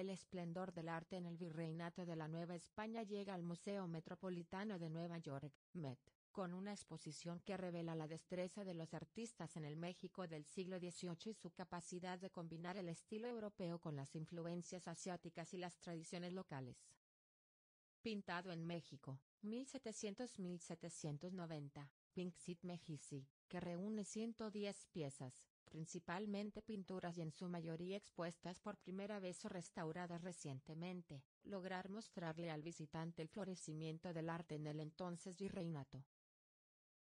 El esplendor del arte en el Virreinato de la Nueva España llega al Museo Metropolitano de Nueva York, Met, con una exposición que revela la destreza de los artistas en el México del siglo XVIII y su capacidad de combinar el estilo europeo con las influencias asiáticas y las tradiciones locales. Pintado en México, 1700-1790, Pink que reúne 110 piezas, principalmente pinturas y en su mayoría expuestas por primera vez o restauradas recientemente, lograr mostrarle al visitante el florecimiento del arte en el entonces virreinato.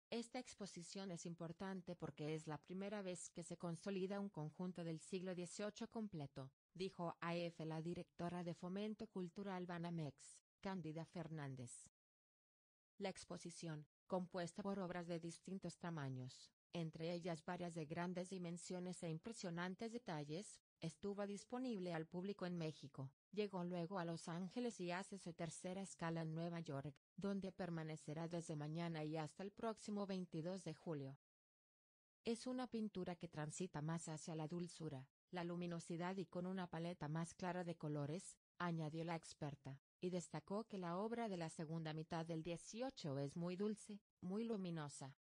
Esta exposición es importante porque es la primera vez que se consolida un conjunto del siglo XVIII completo, dijo a F. la directora de Fomento Cultural Banamex, Cándida Fernández. La exposición, compuesta por obras de distintos tamaños, entre ellas varias de grandes dimensiones e impresionantes detalles, estuvo disponible al público en México. Llegó luego a Los Ángeles y hace su tercera escala en Nueva York, donde permanecerá desde mañana y hasta el próximo 22 de julio. Es una pintura que transita más hacia la dulzura, la luminosidad y con una paleta más clara de colores, añadió la experta, y destacó que la obra de la segunda mitad del 18 es muy dulce, muy luminosa,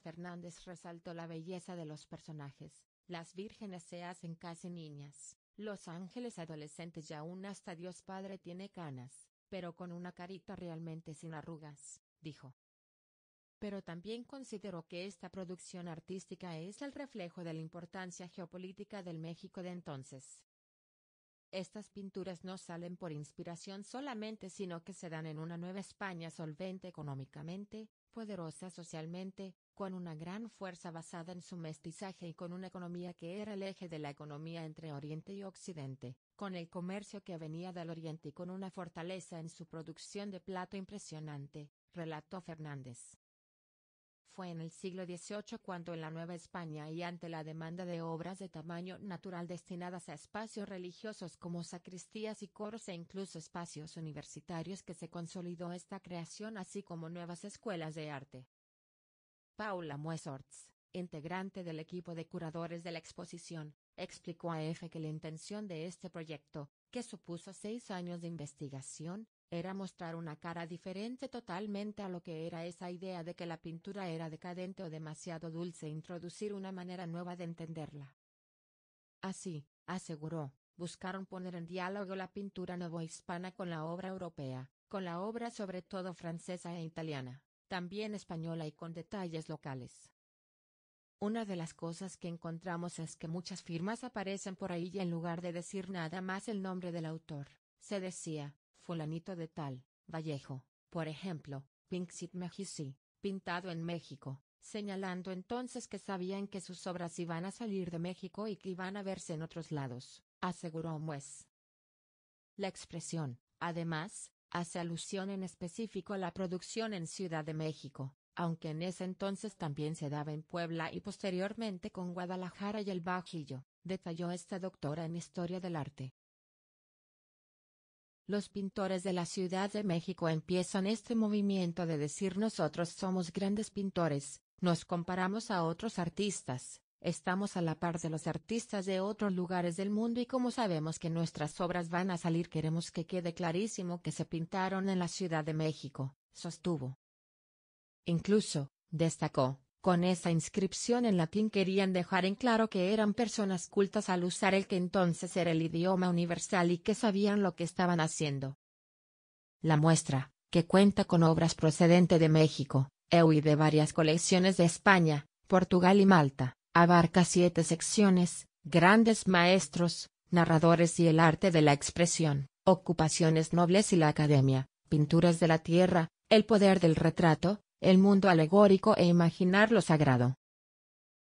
Fernández resaltó la belleza de los personajes, las vírgenes se hacen casi niñas, los ángeles adolescentes y aún hasta Dios Padre tiene canas, pero con una carita realmente sin arrugas, dijo. Pero también consideró que esta producción artística es el reflejo de la importancia geopolítica del México de entonces. Estas pinturas no salen por inspiración solamente sino que se dan en una Nueva España solvente económicamente, poderosa socialmente, con una gran fuerza basada en su mestizaje y con una economía que era el eje de la economía entre Oriente y Occidente, con el comercio que venía del Oriente y con una fortaleza en su producción de plato impresionante, relató Fernández. Fue en el siglo XVIII cuando en la Nueva España y ante la demanda de obras de tamaño natural destinadas a espacios religiosos como sacristías y coros e incluso espacios universitarios que se consolidó esta creación así como nuevas escuelas de arte. Paula Muesorts, integrante del equipo de curadores de la exposición, explicó a EFE que la intención de este proyecto, que supuso seis años de investigación, era mostrar una cara diferente totalmente a lo que era esa idea de que la pintura era decadente o demasiado dulce, introducir una manera nueva de entenderla. Así, aseguró, buscaron poner en diálogo la pintura hispana con la obra europea, con la obra sobre todo francesa e italiana, también española y con detalles locales. Una de las cosas que encontramos es que muchas firmas aparecen por ahí y en lugar de decir nada más el nombre del autor, se decía, Colanito de tal, Vallejo, por ejemplo, Pinxit Mejici, pintado en México, señalando entonces que sabían que sus obras iban a salir de México y que iban a verse en otros lados, aseguró Mues. La expresión, además, hace alusión en específico a la producción en Ciudad de México, aunque en ese entonces también se daba en Puebla y posteriormente con Guadalajara y el Bajillo, detalló esta doctora en Historia del Arte. Los pintores de la Ciudad de México empiezan este movimiento de decir nosotros somos grandes pintores, nos comparamos a otros artistas, estamos a la par de los artistas de otros lugares del mundo y como sabemos que nuestras obras van a salir queremos que quede clarísimo que se pintaron en la Ciudad de México, sostuvo. Incluso, destacó, con esa inscripción en latín querían dejar en claro que eran personas cultas al usar el que entonces era el idioma universal y que sabían lo que estaban haciendo. La muestra, que cuenta con obras procedente de México, EU y de varias colecciones de España, Portugal y Malta, abarca siete secciones, grandes maestros, narradores y el arte de la expresión, ocupaciones nobles y la academia, pinturas de la tierra, el poder del retrato, el mundo alegórico e imaginar lo sagrado.